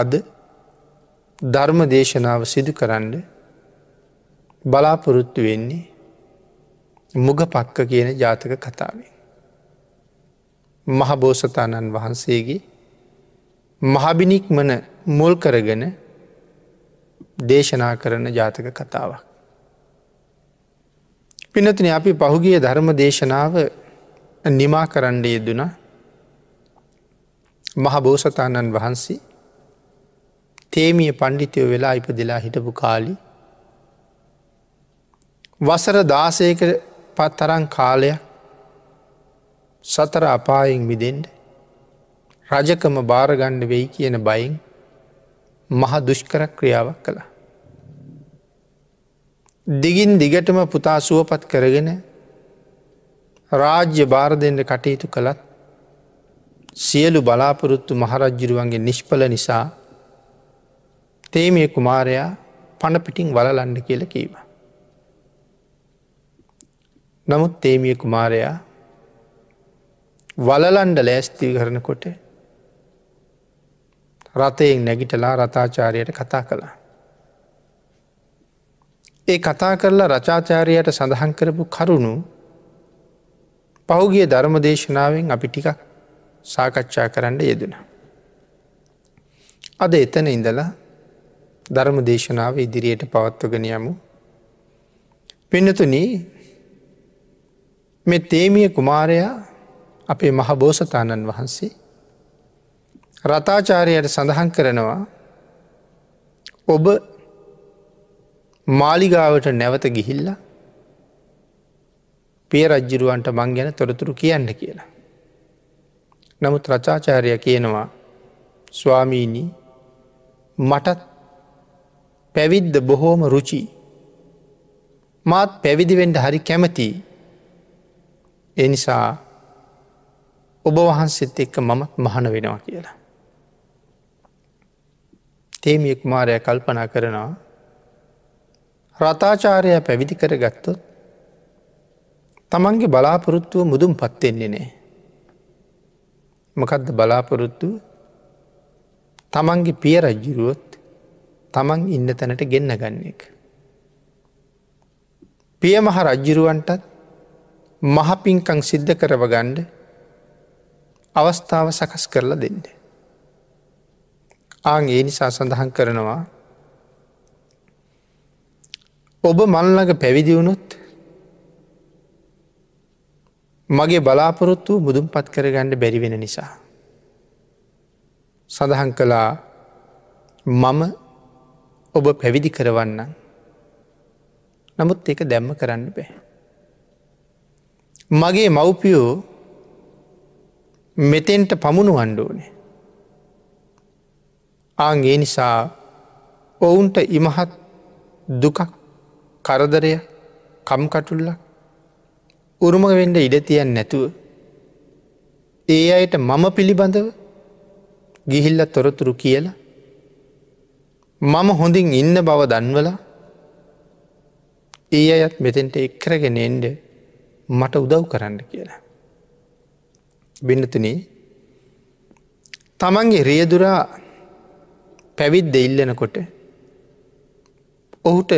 අද ධර්ම දේශනාව සිදු කරන්න බලාපොරොත්තු වෙන්නේ මුග පක්ක කියන ජාතක කතාවෙන්. මහබෝසතාණන් වහන්සේගේ මහබිනික්මන මුල් කරගෙන දේශනා කරන ජාතක කතාවක්. පිනතින අපි පහුගිය ධර්ම දේශනාව නිමා කරන්නේ යෙදුනා මහබෝසතාණන් වහන්සේ තේමිය පණ්ඩිතයෝ වෙලා ඉපදිලා හිටපු කාලි වසර දාසයක පත්තරං කාලය සතර අපායෙන් මිදෙන්ට රජකම භාරගණ්ඩ වෙයි කියන බයින් මහ දුෂ්කර ක්‍රියාවක් කළා. දිගින් දිගටම පුතා සුවපත් කරගෙන රාජ්‍ය භාර දෙෙන්ට කටයුතු කළත් සියලු බලාපොරොත්තු මහරජ්ජිරුවන්ගේ නිෂ්පල නිසා තේ මේ කුමාරයා පණපිටින් වලලන්න කියල කීම. නමුත් තේමිය කුමාරයා වලලන්ඩ ලෑස්තිී කරනකොට රථයෙන් නැගිටලා රතාචාරයට කතා කළා. ඒ කතා කරලා රචාචාරයට සඳහන් කරපු කරුණු පහුගිය ධර්ම දේශනාවෙන් අපි ටිකක් සාකච්ඡා කරන්න යෙදෙන. අද එතන ඉඳලා ධර්ම දේශනාව ඉදිරියට පවත්වගෙන යමු. පිනතුන මෙ තේමිය කුමාරයා අපේ මහබෝසතාණන් වහන්සේ රතාචාරයට සඳහන් කරනවා ඔබ මාලිගාවට නැවත ගිහිල්ල පිය රජ්ජිරුවන්ට මං ගැන තොරතුරු කියන්න කියලා. නමුත් රචාචාරය කියනවා ස්වාමීණී මටත් පැවිද්ද බොහෝම රුචි. මාත් පැවිදිවෙන්ට හරි කැමති එනිසා ඔබ වහන්සෙත් එක්ක මමත් මහන වෙනවා කියලා. තේමියෙක් මාරය කල්පනා කරනවා රථාචාරය පැවිදි කර ගත්තොත් තමන්ගේ බලාපොරොත්තුව මුදුම් පත්වෙන්නේ නෑ. මොකදද බලාපොරොත්තු තමන්ගේ පිය රජ්ජුරුවොත් තමන් ඉන්න තැනට ගෙන්න ගන්න එක. පියමහ රජ්ජිරුවන්ටත් මහපින්කං සිද්ධ කරවගණ්ඩ අවස්ථාව සකස් කරලා දෙන්න. ආං ඒ නිසා සඳහන් කරනවා ඔබ මල්ලඟ පැවිදිවුණුත් මගේ බලාපොරොත්තු වූ බුදුම් පත් කරගණ්ඩ බැරිවෙන නිසා. සඳහන් කළා මම ඔබ පැවිදි කරවන්න නමුත් ඒක දැම්ම කරන්න බැහ. මගේ මව්පියෝ මෙතෙන්ට පමුණු වණ්ඩෝනේ. ආන්ගේ නිසා ඔවුන්ට ඉමහත් දුකක් කරදරය කම්කටුල්ල උරුම වෙන්ඩ ඉඩ තියන් නැතුව. ඒ අයට මම පිළිබඳව ගිහිල්ල තොරතුරු කියලා මම හොඳින් ඉන්න බව දන්වල ඒ අයත් මෙතෙන්ට එක්කරගෙන එන්ඩ මට උදව් කරන්න කියලා. බිනතන තමන්ගේ රියදුරා පැවිද්ද ඉල්ලනකොට ඔහුට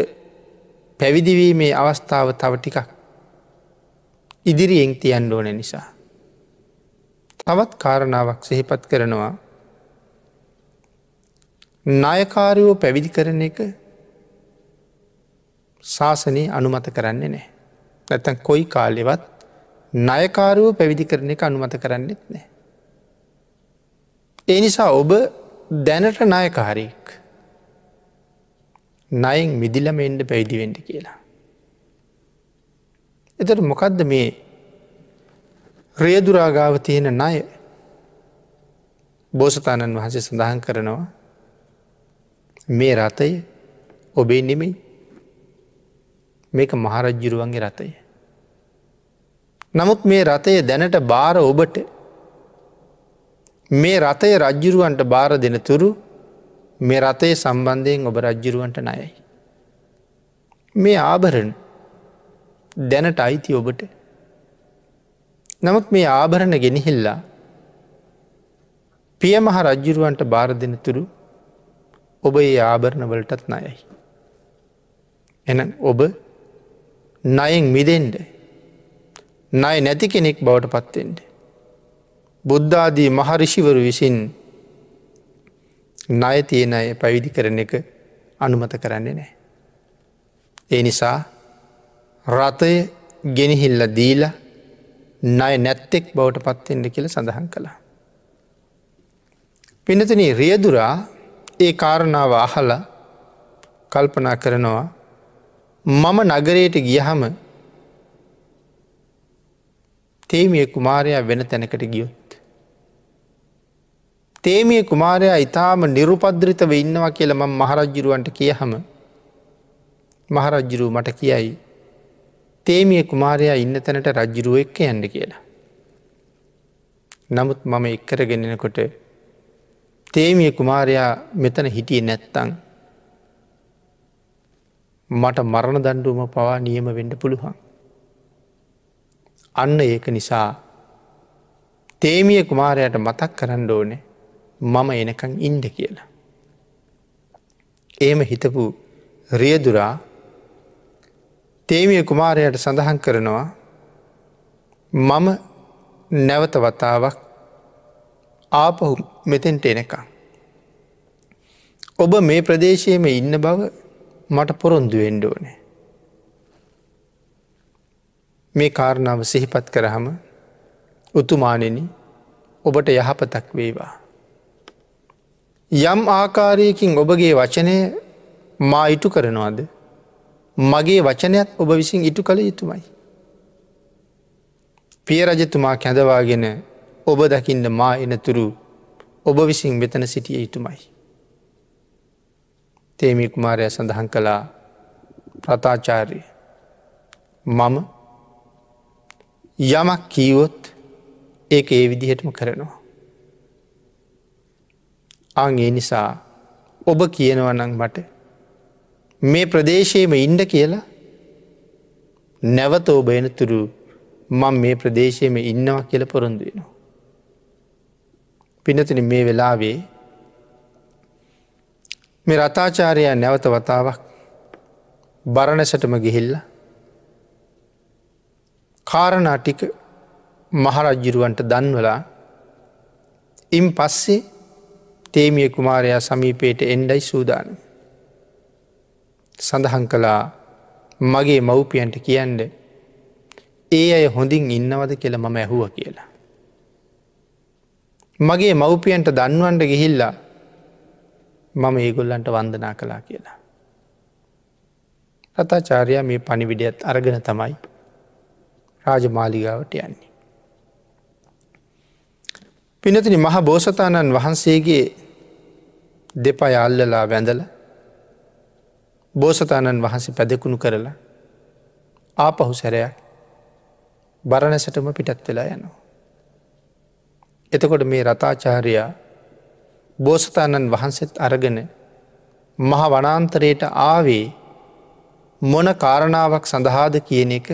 පැවිදිවීමේ අවස්ථාව තව ටිකක් ඉදිරියෙන් තියන්න ඕන නිසා. තවත් කාරණාවක් සෙහිපත් කරනවා ණයකාරයෝ පැවිදි කරන එක ශාසනයේ අනුමත කරන්නේ නෑ. නැතැන් කොයි කාලෙවත් නයකාරුව පැවිදි කරන එක අනුමත කරන්නෙත් නෑ. ඒ නිසා ඔබ දැනට නායකාරයෙක් නයින් මිදිලම එන්ඩ පැවිදිවෙන්ඩ කියලා. එතට මොකක්ද මේ රේදුරාගාව තියෙන ණය බෝසතාණන් වහන්සේ සඳහන් කරනවා මේ රථය ඔබේ නෙමෙයි මේක මහරජ්ජිරුවන්ගේ රථය. නමුත් මේ රථය දැනට බාර ඔබට මේ රථය රජ්ජිරුවන්ට බාර දෙන තුරු මේ රථය සම්බන්ධයෙන් ඔබ රජ්ජිරුවන්ට නයයි. මේ ආභරණ දැනට අයිති ඔබට. නමුත් මේ ආභරණ ගෙනහිල්ලා පියමහ රජ්ජිරුවන්ට බාර දෙන තුරු ඔබ ඒ ආභරණ වලටත් නයයි. එන ඔබ නයෙන් මිදෙන්ඩ නය නැති කෙනෙක් බවට පත්තෙන්ට. බුද්ධාදී මහරිෂිවරු විසින් ණය තියෙන අය පැවිදි කරන එක අනුමත කරන්නේ නෑ. ඒ නිසා රථය ගෙනහිල්ල දීල ණය නැත්තෙක් බවට පත්තෙන්ට කියල සඳහන් කළා. පිනතන රියදුරා ඒ කාරණාව අහලා කල්පනා කරනවා මම නගරයට ගියහම තේමිය කුමාරයා වෙන තැනකට ගියොත්. තේමිය කුමාරයා ඉතාම නිරුපද්‍රිතව ඉන්නවා කියලා ම මහරජ්ජිරුවන්ට කියහම මහරජ්ජිරූ මට කියයි තේමිය කුමාරයා ඉන්න තැනට රජ්ජිරුව එක්ක යන්න කියලා. නමුත් මම එක්කරගෙනෙනකොට තේමිය කුමාරයා මෙතන හිටිය නැත්තං. මට මරණ දණ්ඩුවම පවා නියම වෙන්ඩ පුළුවන්. අන්න ඒක නිසා තේමිය කුමාරයට මතක් කරන්න ඕනේ මම එනකං ඉන්ඩ කියලා. ඒම හිතපු රියදුරා තේමිය කුමාරයට සඳහන් කරනවා මම නැවත වතාවක් ආපහු මෙතෙන්ට එනකා. ඔබ මේ ප්‍රදේශයම ඉන්න බව මට පොරොන්දු එන්ඩෝනෑ. මේ කාරණාව සිහිපත් කරහම උතුමානෙන ඔබට යහපතක් වේවා. යම් ආකාරයකින් ඔබගේ වචනය මා ඉටු කරනවාද මගේ වචනයත් ඔබ විසින් ඉටු කළ යුතුමයි. පිය රජතුමා කැඳවාගෙන ඔබ දකින්න මා එනතුරු ඔබ විසින් මෙතන සිටිය යුතුමයි. තේමි කුමාරය සඳහන් කළා ප්‍රතාචාරය මම යමක් කීවොත් ඒක ඒ විදිහටම කරනවා. අගේ නිසා ඔබ කියනවනං මට මේ ප්‍රදේශයේම ඉන්ඩ කියලා නැවත ඔබ එනතුරු මං මේ ප්‍රදේශයම ඉන්නවා කියල පොරොන්දුවෙනවා. පිනතින මේ වෙලාවේ මේ රතාචාරයා නැවත වතාවක් බරණැසටම ගිහිල්ල කාරණාටික මහරජ්ජිරුවන්ට දන්වලා ඉම් පස්සේ තේමිය කුමාරයා සමීපයට එන්ඩයි සූදාන. සඳහන් කළා මගේ මව්පියන්ට කියන්ඩ ඒ අය හොඳින් ඉන්නවද කියල මම ඇහුව කියලා. මගේ මව්පියන්ට දන්වන්ට ගිහිල්ලා මම ඒගොල්ලන්ට වන්දනා කලා කියලා. රතාචාරයා මේ පණිවිඩයත් අරගෙන තමයි රාජමාලිගාවට යන්නේ. පිනතින මහ බෝසතාණන් වහන්සේගේ දෙපය අල්ලලා වැඳල බෝසතාණන් වහන්සේ පැදකුණු කරලා ආපහු සැරයක් බරණැසටම පිටත් වෙලා යනවා. එතකොට මේ රතාචාරයා බෝසතාණන් වහන්සෙත් අරගෙන මහ වනාන්තරයට ආවේ මොන කාරණාවක් සඳහාද කියන එක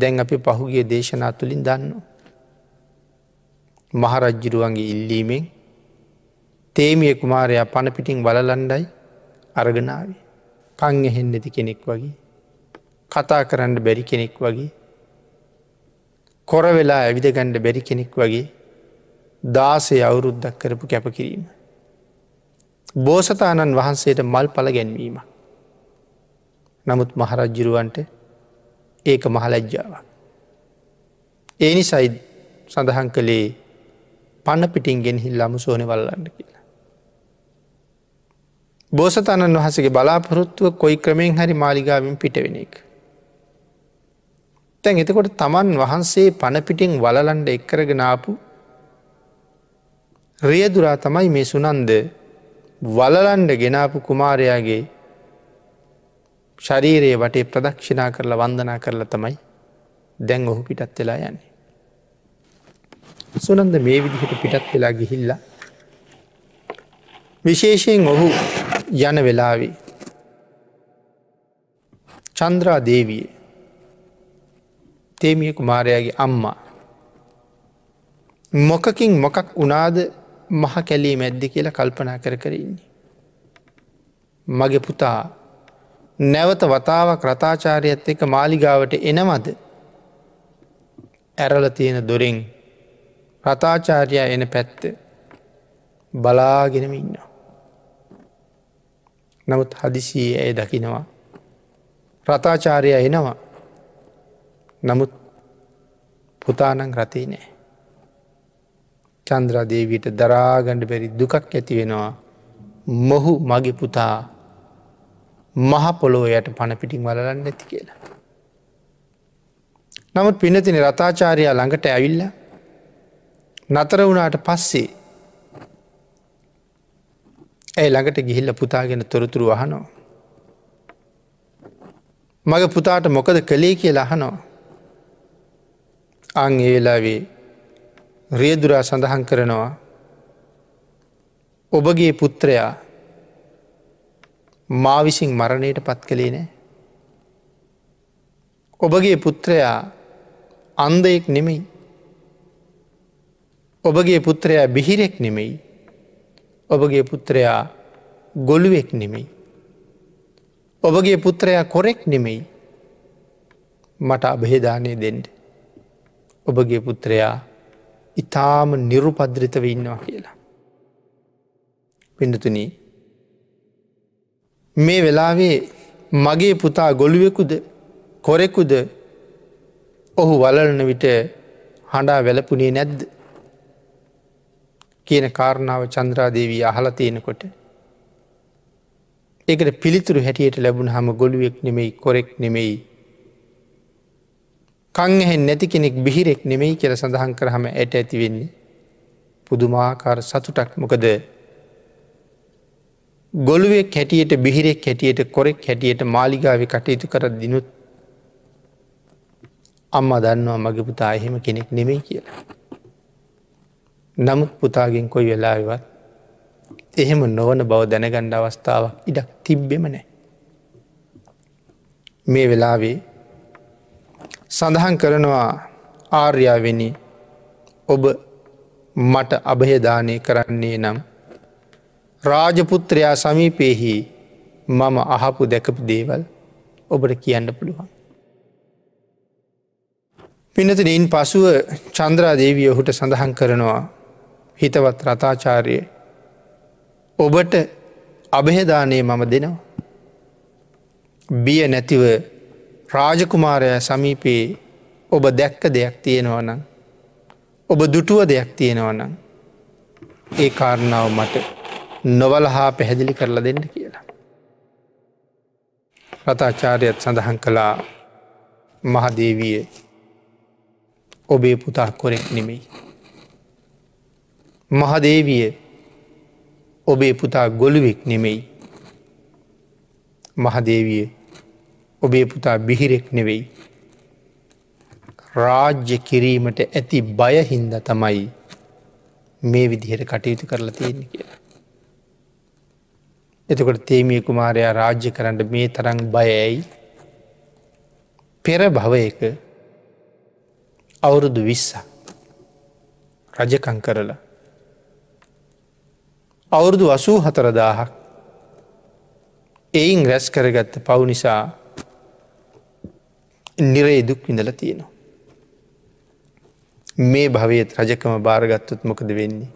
දැන් අපි පහුගේ දේශනා තුළින් දන්න. මහරජ්ජිරුවන්ගේ ඉල්ලීමෙන් තේමිය කුමාරයා පණපිටින් වලලන්ඩයි අරගනාවේ. කං එහෙන්න ඇති කෙනෙක් වගේ කතා කරන්න බැරි කෙනෙක් වගේ කොර වෙලා ඇවිදගණ්ඩ බැරි කෙනෙක් වගේ දාසේ අවුරුද්දක් කරපු කැපකිරීම. බෝසතාණන් වහන්සේට මල් පල ගැන්වීම. නමුත් මහරජ්ජිරුවන්ට ඒක මහලැජ්ජාවක්. ඒ නිසයි සඳහන් කළේ පණ පිටින් ගෙන්හිල් ලමු සෝන වල්ලන්න කියලා. බෝසතාණන් වහසගේ බලාපොරොත්තුව කොයි ක්‍රමයෙන් හරි මාලිගාවෙන් පිටවෙන එක. තැන් එතකොට තමන් වහන්සේ පණපිටින් වලලන්ඩ එක්කරගෙනාපු රියදුරා තමයි මේ සුනන්ද වලලන්ඩ ගෙනාපු කුමාරයාගේ ශරීරයේ වටේ ප්‍රදක්ෂිනා කරලා වන්දනා කරලා තමයි දැන් ඔහු පිටත් වෙලා යන්නේ. සුනන්ද මේ විදිහට පිටත් වෙලා ගිහිල්ලා විශේෂයෙන් ඔහු යන වෙලාවී චන්ද්‍රා දේවයේ තේමිය කුමාරයාගේ අම්මා. මොකකින් මොකක් වනාද මහ කැලේ මැද්ද කියලා කල්පනා කර කරන්නේ. මගේ පුතා නැවත වතාවක් රතාචාරයත් එක මාලිගාවට එනවද ඇරල තියෙන දොරෙන් රතාචාරයා එන පැත්ත බලාගෙනම ඉන්නවා. නමුත් හදිසියේ ඇය දකිනවා. රතාචාරය එනවා නමුත් පුතානං රතේ නෑ. චන්ද්‍රදේවීට දරාගණඩ බැරි දුකක් ඇති වෙනවා මොහු මගේ පුතා මහපොලෝ යට පණපිටින් වලලන්න නැති කියලා. නමුත් පිනතින රතාචාරයා ළඟට ඇවිල්ල නතර වුණාට පස්සේ ඇයි ළඟට ගිහිල්ල පුතාගෙන තොරතුරු අහනෝ. මග පුතාට මොකද කළේ කියලා අහනවා. අං ඒලාවේ රේදුරා සඳහන් කරනවා ඔබගේ පුත්‍රයා මා විසින් මරණයට පත් කළේ නෑ. ඔබගේ පුත්‍රයා අන්දයෙක් නෙමෙයි. ඔබගේ පුත්‍රයා බිහිරෙක් නෙමෙයි. ඔබගේ පුත්‍රයා ගොළුවෙක් නෙමෙයි. ඔබගේ පුත්‍රයා කොරෙක් නෙමෙයි. මට අභහේදානය දෙෙන්ට. ඔබගේ පුත්‍රයා ඉතාම නිරුපද්‍රිතව ඉන්නවා කියලා. පිඩතුන මේ වෙලාවේ මගේ පුතා ගොළුවෙකුද කොරෙකුද ඔහු වලලන විට හඬා වැලපුනේ නැද්ද කියන කාරණාව චන්ද්‍රාදේවී අහලා තියෙනකොට ඒකට පිළිතුරු හැටියට ලැබුණ හම ගොළුවෙක් නෙමෙයි කොරෙක් නෙමෙයි කංහෙන් නැති කෙනෙක් බිහිරෙක් නෙමෙයි කියර සඳහන් කරහම ඇයට ඇතිවෙන්නේ. පුදුමාකාර සතුටක් මොකද ගොළුවෙක් හැටියට බිහිරෙක් හැටියට කොරෙක් හැටියට මාලිගාව කටයුතු කර දිනුත් අම්ම දන්නවා මගේ පුතා එහෙම කෙනෙක් නෙමෙයි කියලා. නමුත් පුතාගෙන් කොයි වෙලාවත් එහෙම නොවන බව දැනගණ්ඩ අවස්ථාවක් ඉඩක් තිබ්බෙම නෑ. මේ වෙලාවේ සඳහන් කරනවා ආර්යාවෙනි ඔබ මට අභයදානය කරන්නේ නම් රාජපුත්‍රයා සමීපයහි මම අහපු දැකපු දේවල් ඔබට කියන්න පුළුවන්. පිනතිනයින් පසුව චන්ද්‍රා දේවිය ඔහුට සඳහන් කරනවා හිතවත් රතාචාරය ඔබට අභහදානය මම දෙනවා. බිය නැතිව රාජකුමාරය සමීපයේ ඔබ දැක්ක දෙයක් තියෙනවනම්. ඔබ දුටුව දෙයක් තියෙනවනම්. ඒ කාරණාව මට නොවලහා පැහැදිලි කරලා දෙන්න කියලා. රතාචාරයත් සඳහන් කළා මහදේවිය ඔබේ පුතා කොරෙක් නෙමෙයි. මහදේවිය ඔබේ පුතා ගොළුවෙක් නෙමෙයි. මහදේවිය ඔබේ පුතා බිහිරෙක් නෙවෙයි. රාජ්‍ය කිරීමට ඇති බයහින්ද තමයි මේ විදිහට කටයුතු කරලා තියෙන කිය. එතකොට තේමිය කුමාරයා රාජ්‍ය කරන්න මේ තරං බයඇයි පෙර භවයක අවුරුදු විස්ස රජකං කරලා අවුරුදු වසූ හතරදාහක් එයින් රැස් කරගත්ත පව් නිසා නිරේ දුක් විඳල තියෙනවා. මේ භවයත් රජකම භාරගත්තොත් මොකද වෙන්නේ.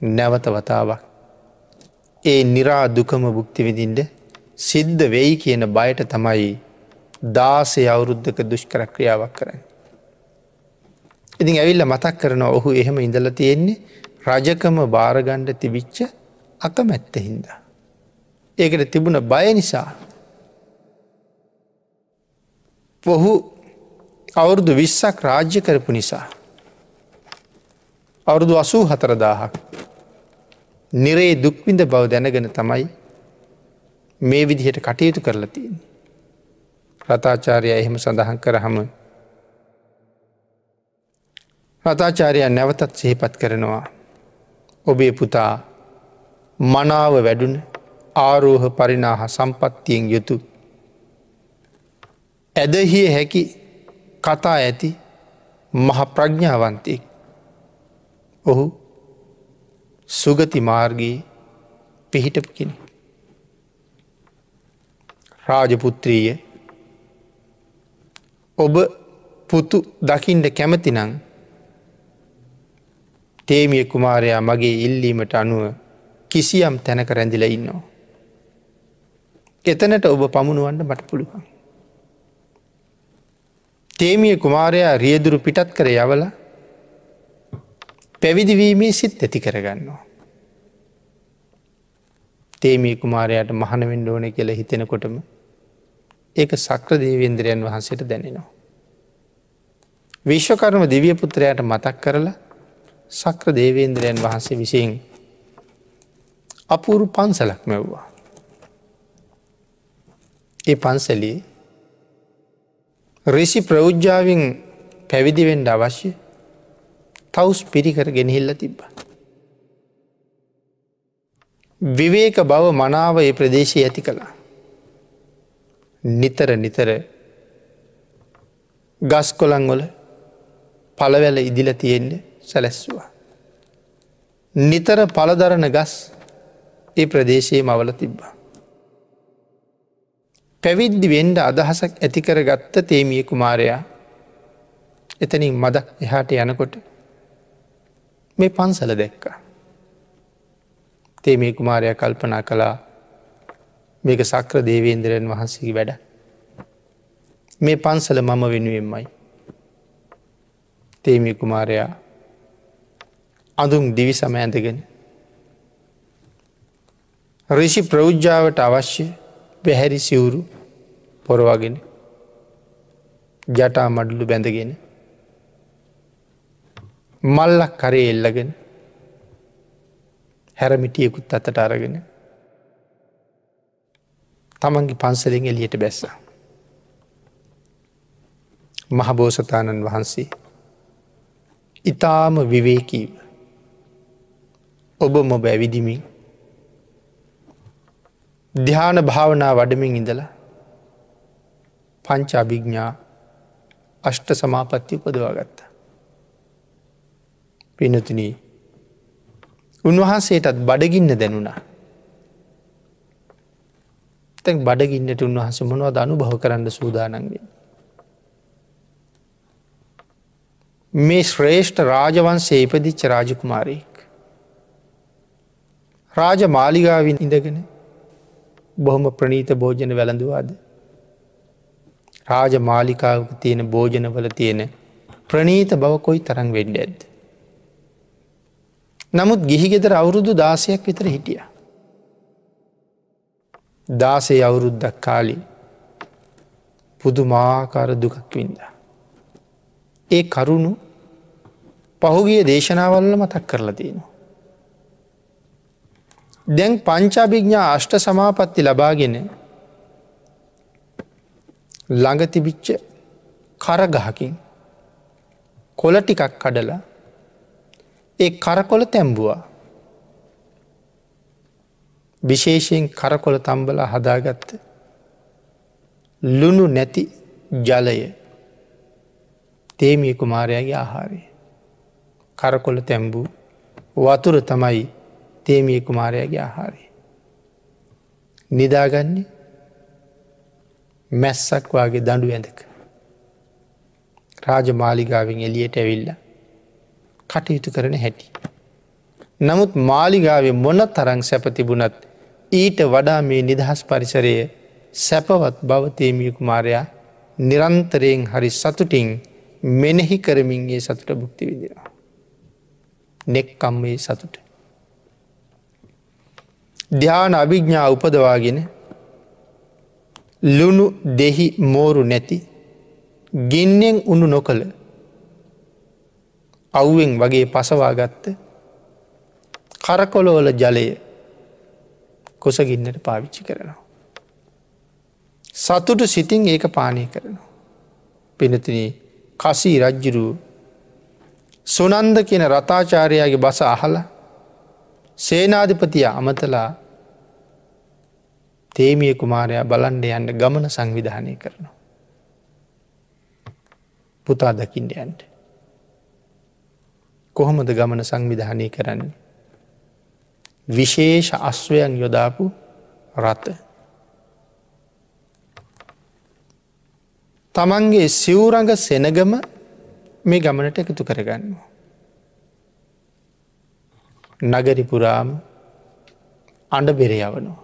නැවත වතාවක්. ඒ නිරාදුකම බුක්තිවිදින්ට සිද්ධ වෙයි කියන බයට තමයි දාසේ අවුරුද්ධක දුෂ්කර ක්‍රියාවක් කරන්න. ඉතින් ඇවිල්ල මතක් කරන ඔහු එහෙම ඉඳල තියෙන්නේ රජකම භාරගණ්ඩ තිබිච්ච අකමැත්ත හින්දා. ඒකට තිබුණ බය නිසා ඔහු අවුරුදු විශ්සක් රාජ්‍ය කරපු නිසා. අවුරුදු අසූ හතරදාහක් නිරේ දුක්විඳ බව දැනගෙන තමයි මේ විදිහට කටයුතු කරලතින්. රතාචාරය එහෙම සඳහන් කරහම රතාචාරය නැවතත් සහිපත් කරනවා. ඔබේ පුතා මනාව වැඩුන ආරෝහ පරිනාහ සම්පත්තියෙන් යුතු ඇදහිය හැකි කතා ඇති මහ ප්‍රඥාවන්තයෙක්. ඔහු සුගති මාර්ගයේ පිහිටපු කෙනෙ. රාජපුත්‍රීය ඔබ පුතු දකිින්ට කැමතිනං තේමිය කුමාරයා මගේ ඉල්ලීමට අනුව කිසියම් තැනක රැඳිල ඉන්නවා. එතනට ඔබ පමුණුවන්ට මට පුළුවන්. තේමිය කුමාරයා රියදුරු පිටත් කර යවල පැවිදිවීමේ සිත් ඇති කරගන්නවා. තේමී කුමාරයට මහනවෙන්ඩ ඕන කියල හිතෙනකොටම ඒක සක්‍ර දේවේන්ද්‍රයන් වහන්සේට දැනෙනවා. විශ්වකර්ම දිවියපුත්‍රයට මතක් කරලා සක්‍ර දේවේන්ද්‍රයන් වහන්සේ විසින් අපූරු පන්සලක් මැව්වා. ඒ පන්සලී රිසි ප්‍රෞද්ජාවෙන් පැවිදිවෙන්ඩ අවශ්‍ය තවස් පිරිකර ගෙනහිල්ල තිබ්බ. විවේක බව මනාව ඒ ප්‍රදේශය ඇති කළා. නිතර නිතර ගස් කොළංගොල පළවැල ඉදිල තියෙන්නේ සැලැස්සවා. නිතර පලදරන ගස් ඒ ප්‍රදේශයේ මවල තිබ්බා. පැවිද්දි වෙන්ඩ අදහසක් ඇතිකර ගත්ත තේමිය කුමාරයා එතනින් මදක් එහාට යනකොට මේ පන්සල දැක්කා. තේමේ කුමාරයා කල්පනා කළා මේක සක්‍ර දේවේන්දරයන් වහන්සේ වැඩ. මේ පන්සල මම වෙනුවෙන්මයි. තේමේ කුමාරයා අඳුම් දිවි සමඇඳගෙන. රිෂි ප්‍රෞද්ජාවට අවශ්‍ය බැහැරි සිවුරු පොරවාගෙන ජටා මඩලු බැඳගෙන මල්ලක් කරේ එල්ලගෙන හැරමිටියකුත් අතට අරගෙන තමන්ගේ පන්සලෙන් එලියට බැස්ස. මහබෝසතාණන් වහන්සේ ඉතාම විවේකීව ඔබ මොබ ඇවිදිමින් දිහාන භාවනා වඩමින් ඉඳලා පංච අභිග්ඥා අෂ්ට සමාපත්ති උපදවා ගත්තා. පිනතුන උන්වහන්සේටත් බඩගින්න දැනුණා. තැන් බඩගින්නට උන්වහස මොනවද අනු භව කරන්න සූදානන්ගෙන්. මේ ශ්‍රේෂ්ඨ රාජවන් සේපදිච්ච රාජකුමාරයෙක්. රාජ මාලිගාවින් ඉඳගෙන බොහොම ප්‍රනීත භෝජන වැළඳවාද. රාජ මාලිකාවක තියෙන භෝජනවල තියෙන ප්‍රනීත බව කොයි තරං වෙඩ ඇද. නමුත් ගිහිගෙදර අවුරුදු දාසයක් විතර හිටිය. දාසේ අවුරුද්දක් කාලි පුදු මාකාර දුකක් වින්ද. ඒ කරුණු පහුගිය දේශනාවල්ල මතක් කරලා තියෙනවා. දැන් පංචාභිග්ඥා අෂ්ට සමාපත්ති ලබාගෙන ළඟතිබිච්ච කරගහකින් කොල ටිකක් කඩලා ඒ කරකොල තැම්බුවා විශේෂයෙන් කරකොල තම්බල හදාගත්ත ලුණු නැති ජලය තේමිය කුමාරයාගේ ආහාරය කරකොල තැම්බූ වතුර තමයි තේමිය කුමාරයාගේ ආහාරය. නිදාගන්නේ මැස්සක් වගේ දඩු ඇඳක. රාජ මාලිගාවෙන් එලියට ඇවිල්ල කටයුතු කරන හැටි. නමුත් මාලිගාවේ මොන තරං සැපතිබුණත් ඊට වඩා මේ නිදහස් පරිසරය සැපවත් බවතේමියකු මාරයා නිරන්තරයෙන් හරි සතුටින් මෙනෙහි කරමින්ගේ සතුට බුක්ති විදිරා. නෙක් කම්මේ සතුට. ධ්‍යාන අභිග්ඥා උපදවාගෙන ලුණු දෙහි මෝරු නැති ගින්නෙන් උුණු නොකළ අව්ුවෙන් වගේ පසවාගත්ත කරකොලොවල ජලය කොසගින්නට පාවිච්චි කරනවා. සතුටු සිතින් ඒක පානය කරනවා. පිනතින කසී රජ්ජුරූ සුනන්ද කියන රතාචාරයාගේ බස අහල සේනාධිපතිය අමතලා තේමිය කුමාරයා බලන්ඩ යන්න ගමන සංවිධානය කරනවා. පුතා දකිින්ට යන්ට. කොහොමද ගමන සංවිධානය කරන්නේ. විශේෂ අස්වයන් යොදාපු රත. තමන්ගේ සිවුරඟ සෙනගම මේ ගමනට එකතු කරගන්නවා. නගරිපුරාම අඩ බෙරයවනවා.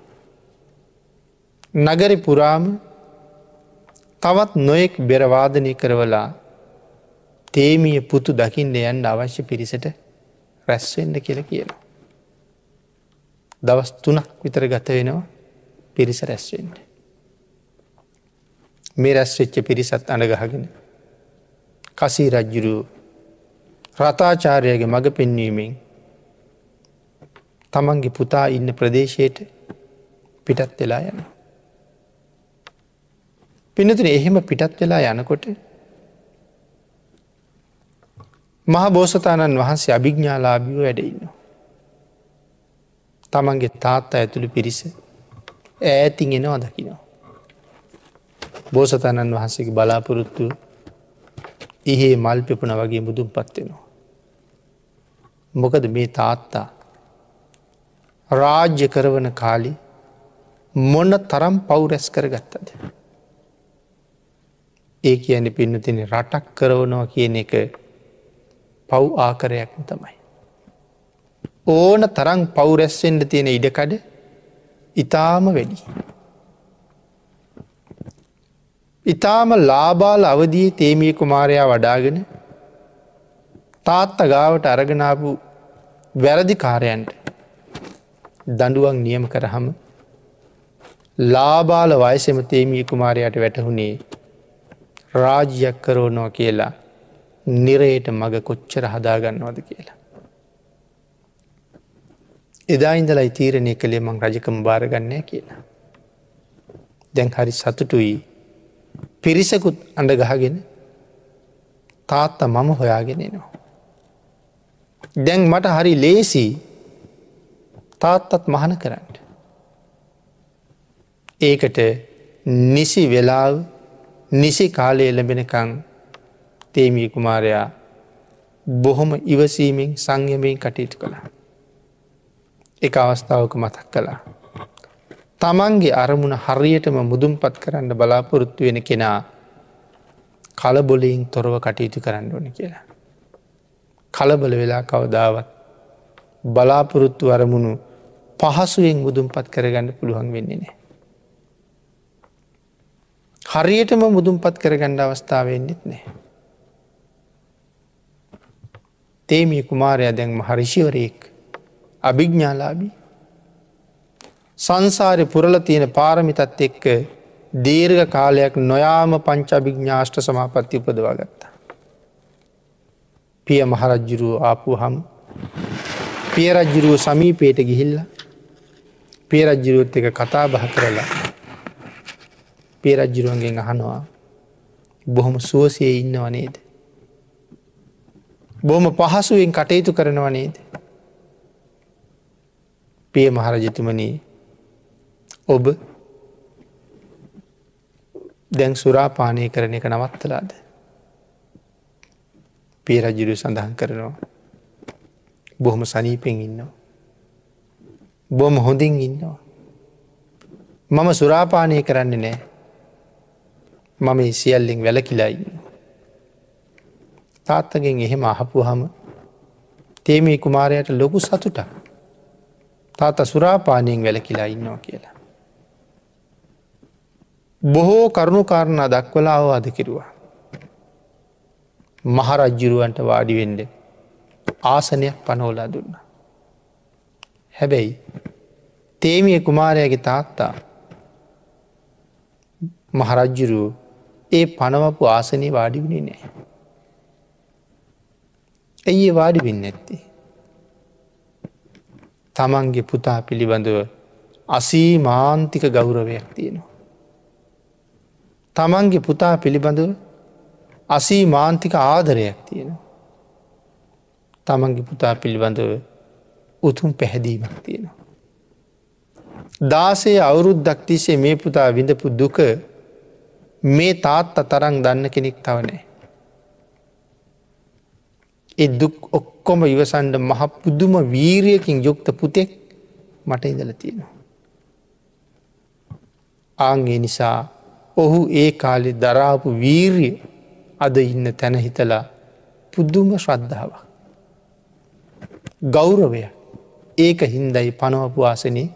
නගරි පුරාම තවත් නොයෙක් බෙරවාදනය කරවලා තේමිය පුතු දකින්න යන්න අවශ්‍ය පිරිසට රැස්වෙන්න කියල කියලා. දවස් තුනක් විතර ගත වෙනවා පිරිස රැස්වෙන්න. මේ රැස්වෙච්ච පිරිසත් අනගහගෙන. කසී රජ්ජුරු රථාචාරයගේ මඟ පෙන්වීමෙන් තමන්ගේ පුතා ඉන්න ප්‍රදේශයට පිටත් වෙලා යනවා. පිනතුන එහෙම පිටත් වෙලා යනකොට මහා බෝසතාණන් වහන්සේ අභිග්ඥාලාභිව වැඩඉන්න. තමන්ගේ තාත්තා ඇතුළු පිරිස ඈතින් එනවා දකිනවා. බෝසතාණන් වහන්සේගේ බලාපොරොත්තු ඉහේ මල් පෙපන වගේ මුදුම් පත්වෙනවා. මොකද මේ තාත්තා රාජ්‍ය කරවන කාලි මොන්න තරම් පවුරැස් කර ගත්තද. ඒ කියන්නේ පින්නතින රටක් කරවනවා කියන එක පව් ආකරයක්ම තමයි. ඕන තරං පවුරැස්සෙන්ට තියෙන ඉඩකඩ ඉතාම වැඩි. ඉතාම ලාබාල අවදී තේමිය කුමාරයා වඩාගෙන තාත්ත ගාවට අරගෙනාපු වැරදිකාරයන්ට දඩුවන් නියම කරහම ලාබාල වයසම තේමිය කුමාරයට වැටහුණේ රාජ්‍යයක් කරෝනවා කියලා නිරයට මග කොච්චර හදාගන්නවද කියලා. එදායින්දලයි තීරණය කළේ මං රජකම භාරගන්නය කියලා. දැන් හරි සතුටුයි පිරිසකුත් අඩ ගහගෙන තාත්ත මම හොයාගෙනනවා. දැන් මට හරි ලේසි තාත්තත් මහන කරන්න. ඒකට නිසි වෙලාව නිසි කාලය ලැබෙනකං තේමී කුමාරයා බොහොම ඉවසීමෙන් සංයමයෙන් කටයුතු කළා. එක අවස්ථාවක මතක් කළා. තමන්ගේ අරමුණ හරියටම මුදුම්පත් කරන්න බලාපොරොත්තු වෙන කෙනා කලබොලයෙන් තොරව කටයුතු කරන්න ඕන කියලා. කලබල වෙලා කවදාවත් බලාපොරොත්තු අරමුණු පහසුවෙන් මුදුම්පත් කරගන්න පුළුවන් වෙන්නේ නෑ. හරියටම මුදුන්පත් කරගණ්ඩ අවස්ථාවෙන්නෙත් නෑ. තේමී කුමාරය දැන්ම හරිෂිවරයෙක් අභිග්ඥාලාබී සංසාරය පුරල තියෙන පාරමිතත් එක්ක දීර්ඝ කාලයක් නොයාම පංචාභිග්ඥාෂ්ට සමාපත්ති උපදවා ගත්තා. පිය මහරජ්ජුරුව ආපු හම් පියරජ්ජුරුව සමීපයට ගිහිල්ල පියරජ්ජුරුවත් එක කතා බහ කරලා පේරජ්ජිරුවන්ගෙන් අහනවා බොහොම සුවසය ඉන්නව නේද. බොහොම පහසුවෙන් කටයුතු කරනව නේද. පිය මහරජතුමනී ඔබ දැන් සුරාපානය කරන එක නවත්තලාද. පේරජ්ජිරු සඳහන් කරනවා. බොහොම සනීපෙන් ඉන්නවා. බොම හොඳින් ඉන්නවා. මම සුරාපානය කරන්නේ නෑ මම සියල්ලෙන් වැලකිලායි. තාත්තගෙන් එහෙම අහපු හම තේමේ කුමාරයට ලොකු සතුට තාත සුරාපානයෙන් වැලකිලා ඉන්නවා කියලා. බොහෝ කරුණු කාරණා දක්වලා අවවාද කිරුවා. මහරජ්ජුරුවන්ට වාඩිවෙන්ඩ ආසනයක් පනෝලා දුන්න. හැබැයි තේමිය කුමාරයගේ තාත්තා මහරජ්ජුරුව ඒ පනවපු ආසනය වාඩිගුණේ නෑ. ඇයි වාඩි වෙන්න ඇත්තේ. තමන්ගේ පුතා පිළිබඳව අසී මාන්තික ගෞරවයක් තියෙනවා. තමන්ගේ පුතා පිළිබඳව අසී මාන්තික ආදරයක් තියෙන. තමන්ගේ පුතා පිළිබඳව උතුම් පැහැදීමක් තියෙනවා. දාසේ අවුරුද්දක් තිසේ මේ පුතා විඳපු දුක මේ තාත්ත තරං දන්න කෙනෙක් තවනේ. එදුක් ඔක්කොම ඉවසන්ඩ මහ පුදුම වීරියකින් යුක්ත පුතෙක් මට ඉඳල තියෙනවා. ආන්ගේ නිසා ඔහු ඒ කාලෙ දරාපු වීරිය අද ඉන්න තැන හිතලා පුදුම ශ්‍රද්ධාව. ගෞරවය ඒක හින්දයි පනවපු ආසනේ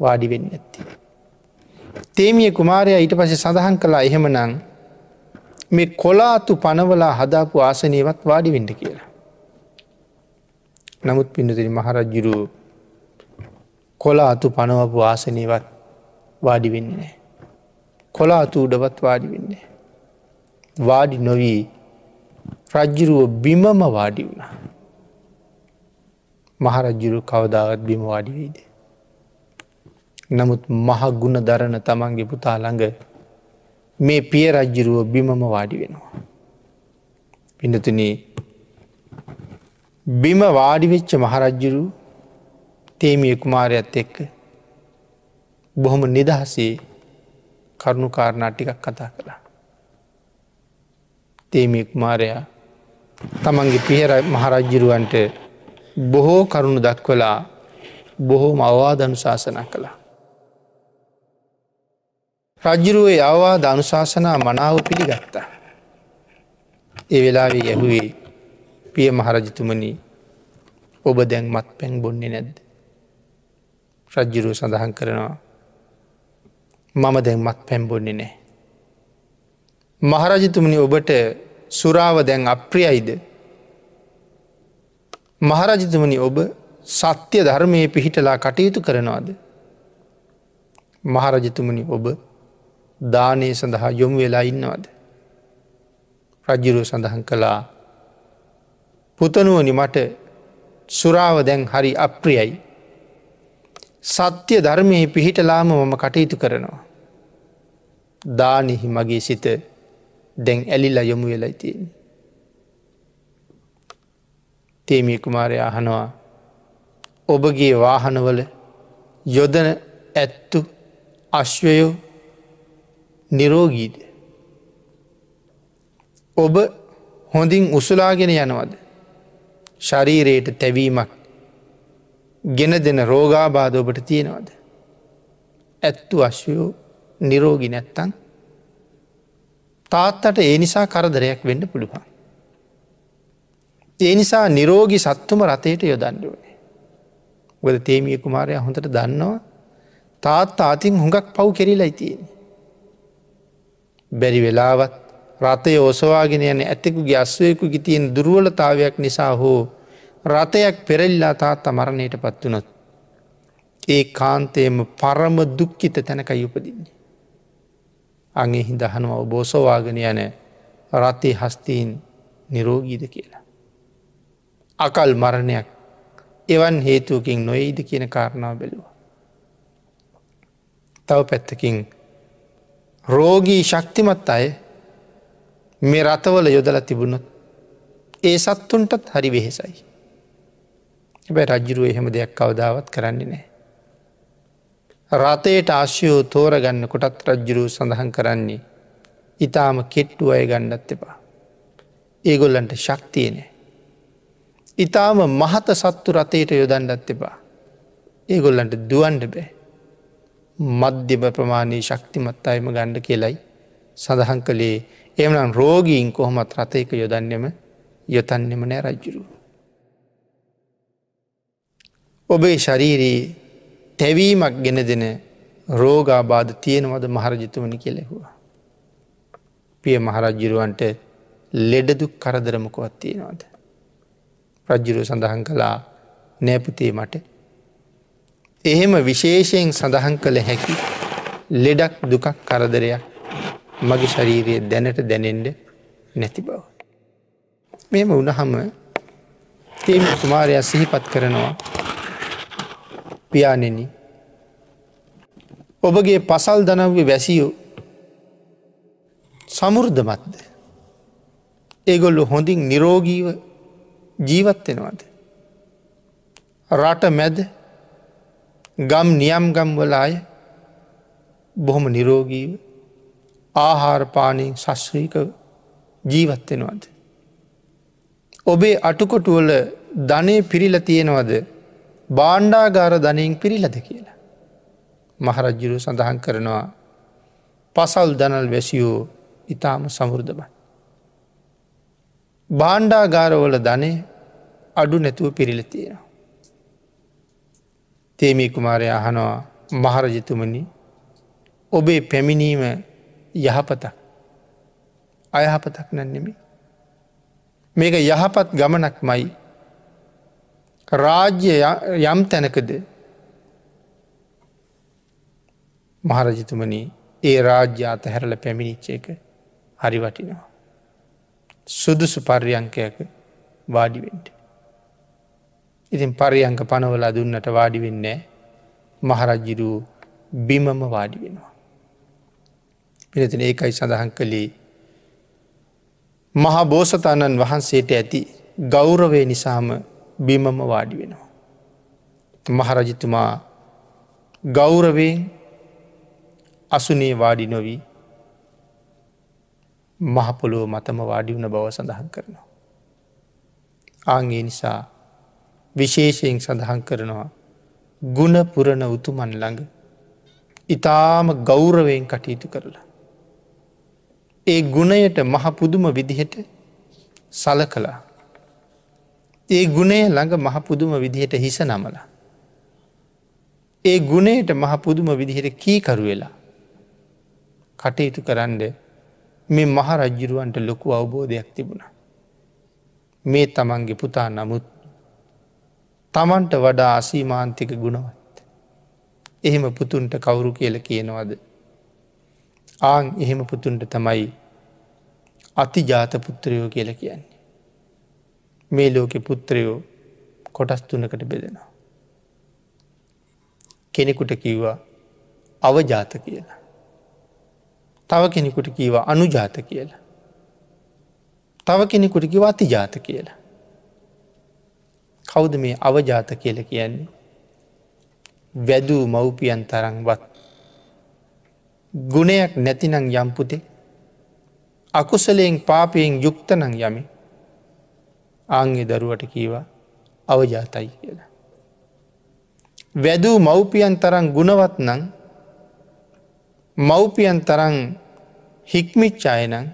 වාඩිවෙන්න ඇත්තිේ. තේමිය කුමාරයා ඊට පසේ සඳහන් කලා එහෙමනං මේ කොලාතු පනවලා හදාපු ආසනයවත් වාඩිවෙඩ කියලා. නමුත් පිඩතිරි මහරජ්ජුරු කොලා අතු පනවපු ආසනයවත් වාඩිවෙන්නේ. කොලා අතු උඩවත් වාඩිවෙන්නේ. වාඩි නොවී රජ්ජුරුව බිමම වාඩි වුණා. මහරජ්ජුරු කවදාවත් බිම වාඩිවෙයිද. නමුත් මහගුණ දරන තමන්ගේ පුතා ළඟ මේ පිය රජ්ජිරුව බිමම වාඩි වෙනවා. පිඳතුන බිම වාඩිවෙච්ච මහරජ්ජිරු තේමිය කුමාරයත් එක්ක බොහොම නිදහසේ කරුණු කාරණා ටිකක් කතා කළා. තේමිය කුමාරයා තමන්ගේ පිහර මහරජ්ජිරුවන්ට බොහෝ කරුණු දක්වලා බොහෝ මවාදනු ශාසන කළා. රජ්ජුරුවේ අවවාද අනුශාසනා මනාව පිළිගත්තා. ඒ වෙලාවේ ගැහුවේ පිය මහරජතුමනී ඔබ දැන් මත් පැන් බොන්නේ නැද්ද. රජ්ජුරුව සඳහන් කරනවා මම දැන් මත් පැම්බොන්නේ නෑ. මහරජතුමනි ඔබට සුරාව දැන් අප්‍රියයිද. මහරජතුමනි ඔබ සත්‍ය ධර්මයේ පිහිටලා කටයුතු කරනවාද. මහරජතුමනි ඔබ දානය සඳහා යොමු වෙලා ඉන්නවාද. රජ්ජිරුව සඳහන් කළා පුතනුවනි මට සුරාව දැන් හරි අප්‍රියයි. සත්‍ය ධර්මයේ පිහිටලාම මම කටයුතු කරනවා. දානෙහි මගේ සිත දැන් ඇලිලා යොමු වෙලා තියෙන්. තේමිය කුමාරය අහනවා ඔබගේ වාහනවල යොදන ඇත්තු අශ්වයෝ නිරෝගීද. ඔබ හොඳින් උසුලාගෙන යනවද. ශරීරයට තැවීමක් ගෙන දෙන රෝගාබාධ ඔබට තියෙනවද. ඇත්තු අශ්වයෝ නිරෝගි නැත්තන් තාත්තට ඒ නිසා කරදරයක් වෙන්න පුළුවන්. ඒ නිසා නිරෝගි සත්තුම රථයට යොදන්ඩුවනේ. ගොද තේමිය කුමාරය හොඳට දන්නවා තාත්තා අතින් හුඟක් පව් කෙරිලා යිතියෙන. බැරි වෙලාවත් රථය ඔසවාගෙන යන ඇතෙකුගේ අස්වයකු ගිතියෙන් දුරුවලතාවයක් නිසා හෝ රථයක් පෙරල්ලා තාත්තා මරණයට පත්වනොත්. ඒ කාන්තයම පරම දුක්කිත තැනකයි උපදින්නේ. අගෙහි දහනවා බෝසවාගෙන යන රථය හස්තීන් නිරෝගීද කියලා. අකල් මරණයක් එවන් හේතුවකින් නොයිද කියන කාරණාව බැලවා. තව පැත්තකින් රෝගී ශක්තිමත් අය මේ රතවල යොදල තිබුණොත් ඒ සත්තුන්ටත් හරි වෙහෙසයි. එබැ රජ්ජුරුව එහෙම දෙයක් කවදාවත් කරන්නේ නෑ. රථයට ආශ්‍යයෝ තෝරගන්න කොටත් රජ්ජුරු සඳහන් කරන්නේ ඉතාම කෙට්ටු අය ගණ්ඩත් එපා. ඒගොල්ලන්ට ශක්තිය නෑ. ඉතාම මහත සත්තු රථයට යොදන්ඩත් එපා. ඒගොල්ලන්ට දුවන්ඩ බෑ. මධ්‍යම ප්‍රමාණයේ ශක්තිමත් අයම ගණ්ඩ කියලයි සඳහන් කළේ එමනම් රෝගීන් කොහොමත් රථයක යොදන්නෙම යොතන්නෙම නෑ රජ්ජුරු. ඔබේ ශරීරයේ තැවීමක් ගෙන දෙන රෝගාබාධ තියෙනවද මහරජතුමනි කෙලෙහවා. පිය මහරජ්ජිරුවන්ට ලෙඩදුක් කරදරමකුවත් තියෙනවාද. රජ්ජුරු සඳහන් කලා නෑපුතේ මට එහෙම විශේෂයෙන් සඳහන් කළ හැකි ලෙඩක් දුකක් කරදරයක් මගේ ශරීරයේ දැනට දැනෙන්ඩ නැති බව. මෙම උනහම තේම කුමාරයා සිහිපත් කරනවා පියානෙන ඔබගේ පසල් දනව්‍ය වැසියෝ සමුෘද්ධමත්ද ඒගොල්ලු හොඳින් නිරෝගීව ජීවත්වෙනවාද. රට මැද ගම් නියම්ගම් වල අය බොහොම නිරෝගීව ආහාරපානයෙන් ශශ්‍රීක ජීවත්වෙනවාද. ඔබේ අටුකොටුවල ධනය පිරිල තියෙනවද බාණ්ඩාගාර ධනයෙන් පිරිලද කියලා. මහරජ්ජුරු සඳහන් කරනවා පසල් දනල් වැසියෝ ඉතාම සමුෘධබන්. බාණ්ඩාගාරවල ධනේ අඩු නැතුව පිරිල තියෙනවා. තේමී කුමාරය අහනවා මහරජතුමනි ඔබේ පැමිණීම යහපතක් අයහපතක් නැන්නෙමි. මේක යහපත් ගමනක් මයි රාජ්‍ය යම් තැනකද මහරජතුමන ඒ රාජ්‍ය අතහැරල පැමිණිච්චේක හරි වටිනවා. සුදුසු පර්යංකයක වාඩිවෙන්ට. ඉතින් පරියංක පනවලා දුන්නට වාඩි වෙන්නේ මහරජ්ජිරූ බිමම වාඩි වෙනවා. පිනතින ඒකයි සඳහන් කළේ මහා බෝසතාණන් වහන්සේට ඇති ගෞරවේ නිසාම බිමම වාඩි වෙනවා. මහරජතුමා ගෞරවෙන් අසුනේ වාඩි නොවී මහපොලෝ මතම වාඩි වුණ බව සඳහන් කරනවා. ආගේ නිසා විශේෂයෙන් සඳහන් කරනවා. ගුණපුරණ උතුමන් ළඟ. ඉතාම ගෞරවයෙන් කටයුතු කරලා. ඒ ගුණයට මහපුදුම විදිහට සල කළා. ඒ ගුණේ ළඟ මහපුදුම විදිහට හිස නමලා. ඒ ගුණයට මහපුදුම විදිහට කීකරු වෙලා. කටයුතු කරන්න මේ මහ රජ්ජිරුවන්ට ලොකු අවබෝධයක් තිබුණා. මේ තමන්ගේ පුතා නමුත් තමන්ට වඩා අසීමාන්තික ගුණවත්. එහෙම පුතුන්ට කවුරු කියල කියනවද. ආං එහෙම පුතුන්ට තමයි අතිජාත පුත්‍රයෝ කියල කියන්නේ. මේ ලෝකෙ පුත්‍රයෝ කොටස් තුනකට බෙදෙනවා. කෙනෙකුට කිව්වා අවජාත කියලා. තව කෙනෙකුට කීවා අනුජාත කියලා. තව කෙනෙකුට කිව අතිජාත කියලා. කෞද මේ අවජාත කියල කියන්නේ. වැදූ මව්පියන් තරංවත්. ගුණයක් නැතිනං යම්පුතේ අකුසලයෙන් පාපයෙන් යුක්තනං යමි ආංගෙ දරුවට කීවා අවජාතයි කියලා. වැදූ මව්පියන් තරං ගුණවත් නං මව්පියන් තරං හික්මිච්චායනං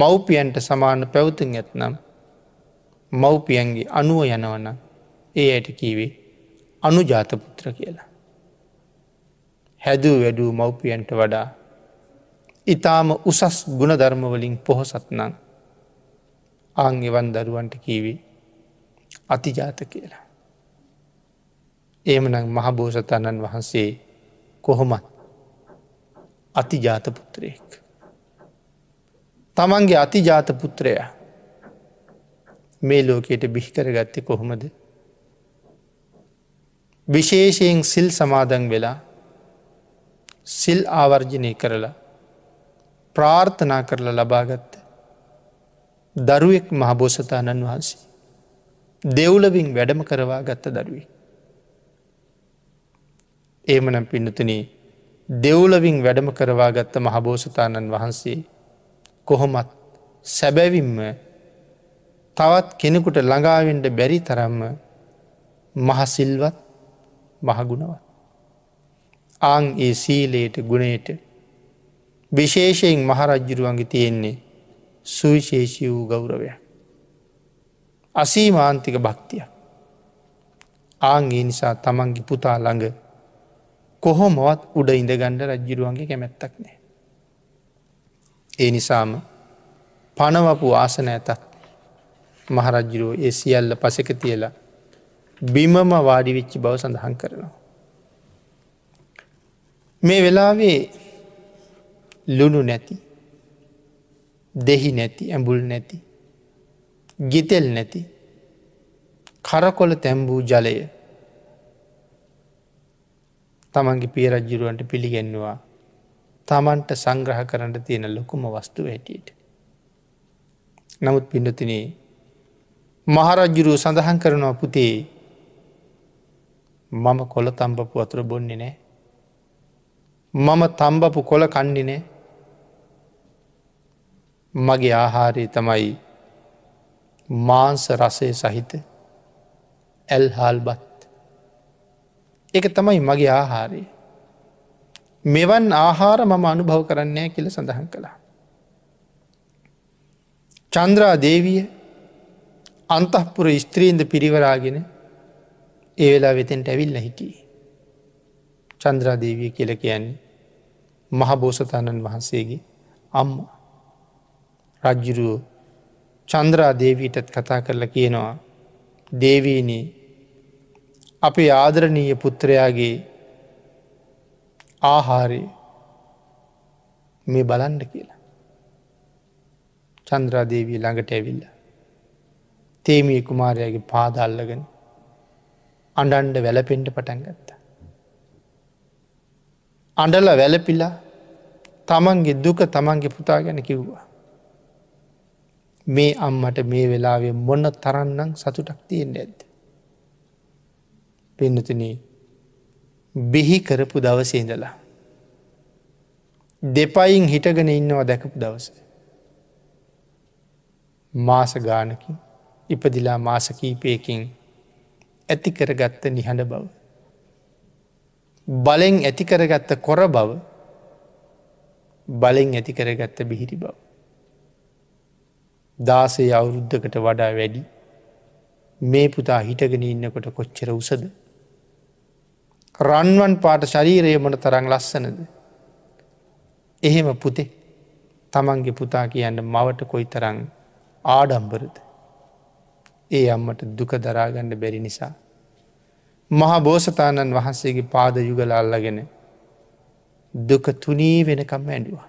මව්පියන්ට සමාන පැවතුන් ඇත්නම් මව්පියන්ගේ අනුව යනවන ඒ ඇයට කීවේ අනුජාතපුත්‍ර කියලා. හැදූ වැඩූ මව්පියන්ට වඩා ඉතාම උසස් ගුණධර්මවලින් පොහොසත්නං ආංගෙවන් දරුවන්ට කීවේ අතිජාත කියලා. ඒමනම් මහබෝසතණන් වහන්සේ කොහොමත් අතිජාත පුත්‍රයෙක්. තමන්ගේ අතිජාත පුත්‍රයා මේ ලෝකයට බිහිකර ගත්ත කොහොමද. විශේෂයෙන් සිල් සමාදන් වෙලා සිල් ආවර්ජනය කරලා ප්‍රාර්ථනා කරලා ලබාගත්ත දරුවෙක් මහබෝසතාණන් වහන්සේ. දෙව්ලවින් වැඩම කරවා ගත්ත දරුවේ. ඒමනම් පින්නතුනේ දෙව්ලවින් වැඩම කරවා ගත්ත මහබෝසතාණන් වහන්සේ කොහොමත් සැබැවින්ම තවත් කෙනෙකුට ළඟාවෙන්ට බැරි තරම්ම මහසිල්වත් මහගුණවත්. ආං ඒ සීලයට ගුණයට විශේෂයෙන් මහරජ්ජුරුවන්ගේ තියෙන්නේ සුවිශේෂී වූ ගෞරවය. අසීමාන්තික භක්තිය. ආංගේ නිසා තමන්ගේ පුතා ළඟ කොහොමවත් උඩ ඉඳගණ්ඩ රජ්ජිරුවන්ගේ කැමැත්තක් නෑ. ඒ නිසාම පනවපු ආසන ඇතත් මහරජ්ජුරුව ඒ සියල්ල පසක තියලා බිමම වාඩිවිච්චි බව සඳහන් කරනවා. මේ වෙලාවේ ලුණු නැති දෙහි නැති ඇඹුල් නැති ගිතෙල් නැති කරකොල තැම්බූ ජලය තමන්ගේ පියරජ්ජුරුවන්ට පිළිගෙන්නවා තමන්ට සංග්‍රහ කරන්න තියෙන ලොකුම වස්තුව හැටියට. නමුත් පිඩතිනේ මහරජ්ජුරුව සඳහන් කරනවා පුතේ මම කොළ තම්බපු අතුර බොන්නේ නෑ. මම තම්බපු කොළ කණ්ඩි නෑ මගේ ආහාරය තමයි මාංස රසය සහිත ඇල්හාල් බත්. එක තමයි මගේ ආහාරය. මෙවන් ආහාර මම අනුභව කරන්නේ කියල සඳහන් කළා. චන්ද්‍රා දේවිය අන්තහපුර ස්ත්‍රීන්ද පිරිවරාගෙන ඒ වෙලා වෙතෙන්ට ඇවිල්ල හිටිය. චන්ද්‍රාදේවිය කියල කියන්නේ මහබෝසතාණන් වහන්සේගේ අම්ම රජ්ජුරුවෝ චන්ද්‍රාදේවීටත් කතා කරලා කියනවා දේවීනී අපේ ආදරණීය පුත්‍රයාගේ ආහාරය මේ බලන්ඩ කියලා. චන්ද්‍රාදේවී ළඟට ඇවිල්ලා. තේමිය කුමාරයාගේ පාදල්ලගෙන අඩන්ඩ වැලපෙන්ට පටන් ගත්ත. අඩල වැලපිලා තමන්ගේ දුක තමන්ගේ පුතා ගැන කිව්වා. මේ අම්මට මේ වෙලාවේ මොන්න තරන්නම් සතුටක් තියෙන් ඇද. පෙන්නතුන බිහි කරපු දවසේදලා. දෙපයින් හිටගෙන ඉන්නවා දැකපු දවස. මාස ගානකින් ඉපදිලා මාසකීපයකින් ඇති කරගත්ත නිහඬ බව. බලෙන් ඇති කරගත්ත කොර බව බලෙන් ඇති කරගත්ත බිහිරි බව. දාසේ අවුරුද්ධකට වඩා වැඩි මේ පුතා හිටගෙන ඉන්නකොට කොච්චර උසද. රන්වන් පාට ශරීරය මොන තරං ලස්සනද. එහෙම පුතේ තමන්ගේ පුතා කියන්න මවට කොයි තරං ආඩම්බරද. ඒ අම්මට දුක දරාගණ්ඩ බැරි නිසා. මහා බෝසතාණන් වහන්සේගේ පාද යුගල අල්ලගෙන දුක තුනී වෙනකම් ඇඩුවා.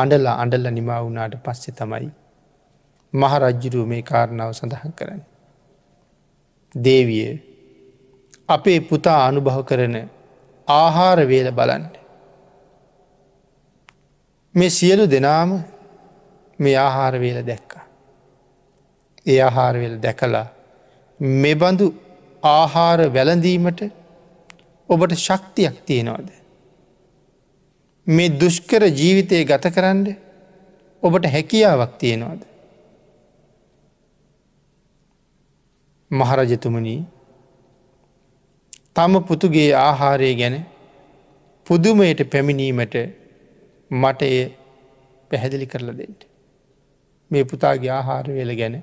අඩල්ල අඩල්ල නිමා වුණාට පස්සෙ තමයි මහරජ්ජුරුව මේ කාරණාව සඳහන් කරන්න. දේවිය අපේ පුතා අනුභව කරන ආහාරවේල බලන්න. මේ සියලු දෙනාම මේ ආහාරවේල දැක්ක. ඒ ආහාරවෙල් දැකලා මෙබඳු ආහාර වැලඳීමට ඔබට ශක්තියක් තියෙනවාද. මේ දුෂ්කර ජීවිතය ගත කරන්න ඔබට හැකියාවක් තියෙනවාද. මහරජතුමනී තම පුතුගේ ආහාරය ගැන පුදුමයට පැමිණීමට මට එය පැහැදිලි කරලා දෙට. මේ පුතාගේ ආහාර වෙල ගැන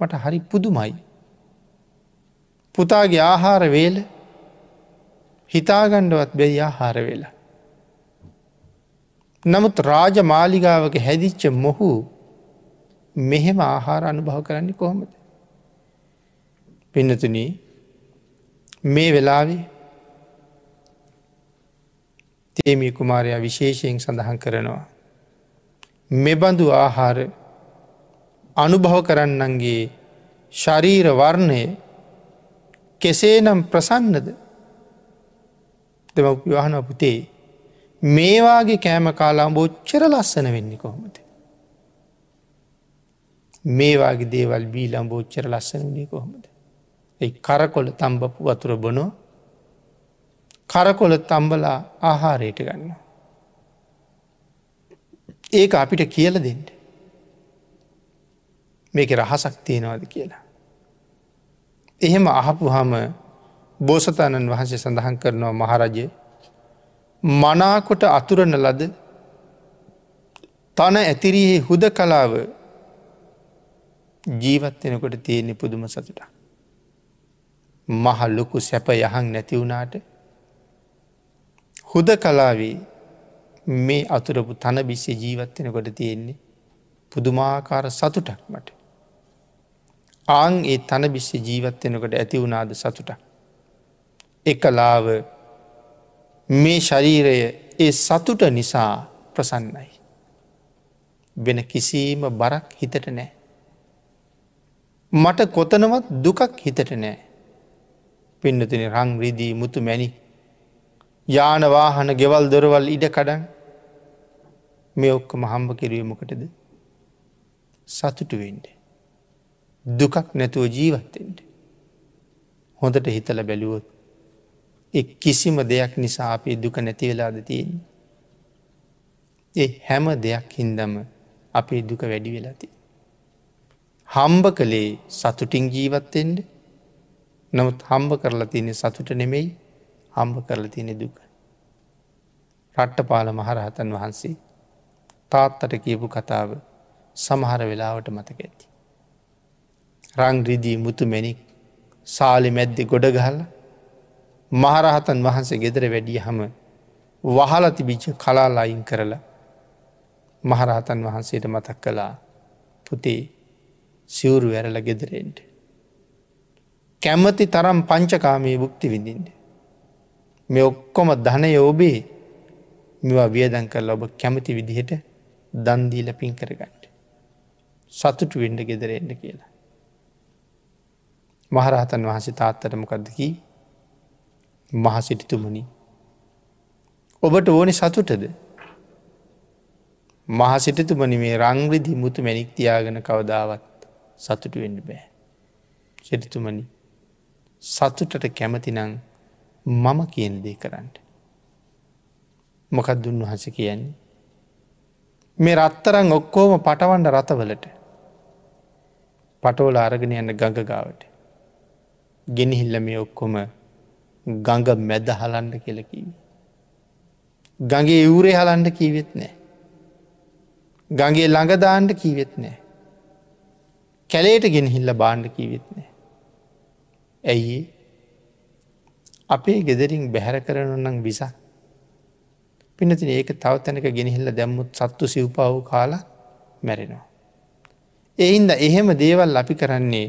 මට හරි පුදුමයි. පුතාගේ ආහාරවේල හිතාගණ්ඩවත් බැයි ආහාර වෙලා. නමුත් රාජ මාලිගාවක හැදිච්ච මොහු මෙහෙම ආහාර අනුභව කරන්නේ කොහොමද. පින්නතුන මේ වෙලාවේ තේමී කුමාරයා විශේෂයෙන් සඳහන් කරනවා. මෙබඳු ආහාර අනුභව කරන්නන්ගේ ශරීර වර්ණය කෙසේ නම් ප්‍රසන්නද දෙම යහන පුතේ මේවාගේ කෑම කාලාම්බෝ චර ලස්සන වෙන්නේ කොහොමද. මේවාගේ දේවල් බීලම්බෝච්චර ලස්සන වනේ කොහොමද. ඒ කරකොල තම්බපු වතුර බොනෝ කරකොල තම්බලා ආහාරයට ගන්න. ඒක අපිට කියල දෙන්න. මේක රහසක් තියෙනවාද කියලා. එහෙම අහපු හම බෝසතාණන් වහන්සේ සඳහන් කරනවා මහරජය මනාකොට අතුරන ලද තන ඇතිරයේ හුද කලාව ජීවත්වෙනකොට තියෙනෙ පුදුම සතුට. මහ ලොකු සැප යහන් නැතිවුණාට හුද කලාවේ මේ අතුරපු තන බිස්සේ ජීවත්වෙනකොට තියෙන්නේ පුදුමාකාර සතුටක් මට. ආං ඒ තන බිස්සි ජීවත්වෙනකට ඇති වුණාද සතුට. එකලාව මේ ශරීරය ඒ සතුට නිසා ප්‍රසන්නයි. වෙන කිසිීම බරක් හිතට නෑ. මට කොතනවත් දුකක් හිතට නෑ. පින්නතින රංරිදී මුතු මැනි. යානවාහන ගෙවල් දොරවල් ඉඩකඩන් මේ ඔක්ක මහම්බ කිරීමකටද සතුටුවෙන්ට. දුකක් නැතුව ජීවත්තෙන්ට. හොඳට හිතල බැලුවොත්. එක් කිසිම දෙයක් නිසා අපේ දුක නැතිවෙලාද තියෙන්. ඒ හැම දෙයක් හින්දම අපේ දුක වැඩි වෙලාති. හම්බ කළේ සතුටින් ජීවත්තෙන්ට නමුත් හම්බ කරලා තියෙන සතුට නෙමෙයි හම්බ කරලා තියෙන දුක. රට්ටපාල මහරහතන් වහන්සේ තාත්තට කියපු කතාව සමහර වෙලාවට මතක ඇති. රංග්‍රදී මුතුමැනික් සාලි මැද්දෙ ගොඩගහල මහරහතන් වහන්සේ ගෙදර වැඩිය හම වහලතිබිච්ච කලා ලයින් කරලා මහරහතන් වහන්සේට මතක් කළා පුතේ සිවුරු ඇරල ගෙදරෙන්ට. කැමති තරම් පංචකාමී බුක්ති විඳින්ට. මෙ ඔක්කොම ධනය ඔබේ මෙවා වියදන් කරල ඔබ කැමති විදිහට දන්දීල පින් කරගන්නට. සතුටු වෙන්ඩ ගෙදරෙන්ට කියලා. මහරහතන් වහන්සේ තාත්තට මොකක්දකි මහසිටිතුමනි. ඔබට ඕනෙ සතුටද මහසිටතුමනි මේ රංග්‍රදි මුතු මැනික් තියාගෙන කවදාවත් සතුටු වෙන්න බෑ. සිටිතුමනි සතුටට කැමතිනං මම කියන දේ කරන්න. මොකත් දුන් වහස කියන්නේ. මේ රත්තරං ඔක්කෝම පටවන්ඩ රථවලට පටෝල අරගෙන යන්න ගඟගාවට. ගෙනහිල්ල මේ ඔක්කොම ගඟ මැද හලන්ඩ කෙලකීම. ගගේ එවරේ හලන්ඩ කීවෙත් නෑ. ගගේ ළඟදාන්ඩ කීවෙත් නෑ. කැලේට ගෙනහිල්ල බාණ්ඩ කීවෙත් නෑ. ඇයි අපේ ගෙදරින් බැහැර කරනු නම් විසා. පිනතින ඒක තව තැනක ගෙනහිල්ල දැම්මුත් සත්තු සිව්පාවූ කාලා මැරෙනවා. එයින්ද එහෙම දේවල් අපි කරන්නේ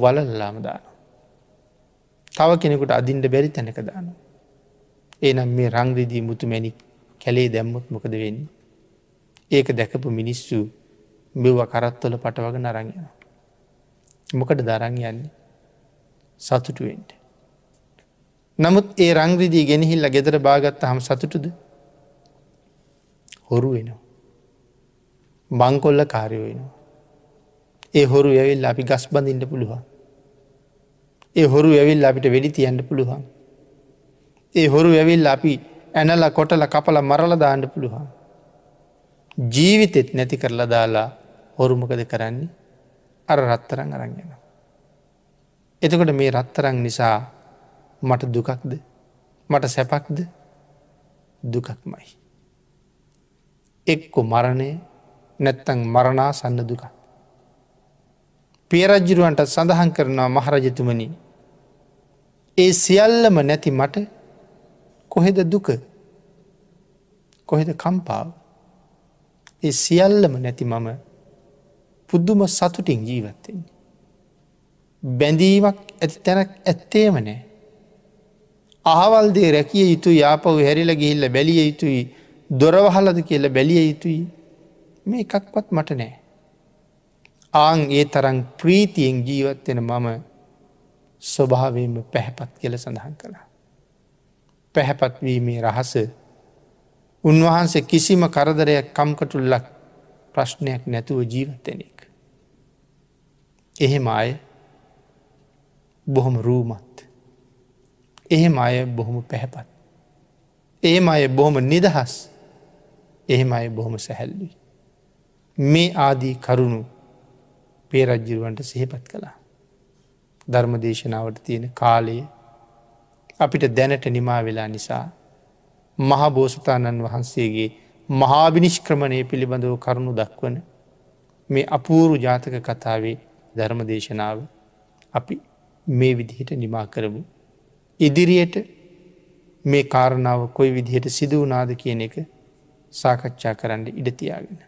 වලල්ලාම දානවා. තව කෙනෙකුට අදින්ට බැරි තැනක දානවා. ඒනම් මේ රංග්‍රදී මුතුමැනික් කැලේ දැම්මුත් මොකද වෙන්නේ. ඒක දැකපු මිනිස්සු මෙව්ව කරත්වල පටවග නරංයන. මොකට දරං යන්නේ සතුටුවෙන්ට. නමුත් ඒ රංග්‍රදී ගෙනහිල්ල ගෙදර බාගත්ත හම සතුටුද හොරු වෙනවා. බංකොල්ල කාරයෝ වෙනවා. ඒ හොරු ඇවිල් අපි ගස් බඳින්ට පුළුවන්. ඒ හොරු ඇවිල් අපිට වෙඩි තියන්න පුළුවන්. ඒ හොරු ඇවිල් අපි ඇනල කොටල කපල මරල දාන්න පුළුවන්. ජීවිතෙත් නැති කරලා දාලා හොරුමකද කරන්නේ අර රත්තරං අරංගෙන. එතකොට මේ රත්තරං නිසා මට දුකක්ද මට සැපක්ද දුකක්මයි. එක්කො මරණය නැත්තං මරණා සන්න දුකක්. පියරජ්ජිරුවන්ට සඳහන් කරනවා මහරජතුමනින් ඒ සියල්ලම නැති මට කොහෙද දුක කොහෙද කම්පාව ඒ සියල්ලම නැති මම පුද්දුම සතුටින් ජීවත්තෙන්නේ. බැඳීමක් ඇති තැනක් ඇත්තේම නෑ. අහවල්දේ රැකිය යුතු යාපව හැරිල ගිහිල්ල බැලිය යුතුයි දොරවහලද කියල බැලිය යුතුයි මේ එකක්වත් මට නෑ. ආං ඒ තරන් ප්‍රීතියෙන් ජීවත්වෙන මම ස්වභාවයම පැහැපත් කියල සඳහන් කළා. පැහැපත්වීමේ රහස උන්වහන්සේ කිසිම කරදරයක් කම්කටුල්ලක් ප්‍රශ්නයක් නැතුව ජීවත්තනෙක්. එහෙම අය බොහොම රූමත්. එහෙම අය බොහොම පැහැපත්. එහෙම අය බොහොම නිදහස් එහෙම අය බොහොම සැහැල්ලුයි. මේ ආදී කරුණු පේරජ්ජිරුවන්ට සහපත් කළා. ධර්මදේශනාවට තියෙන කාලය අපිට දැනට නිමා වෙලා නිසා මහබෝසතාණන් වහන්සේගේ මහාභිනිෂ්ක්‍රමණය පිළිබඳව කරුණු දක්වන මේ අපූරු ජාතක කතාවේ ධර්මදේශනාව අපි මේ විදිහට නිමා කරමු. ඉදිරියට මේ කාරණාව කොයි විදිහට සිදුවනාද කියන එක සාකච්ඡා කරන්න ඉඩතියාගෙන.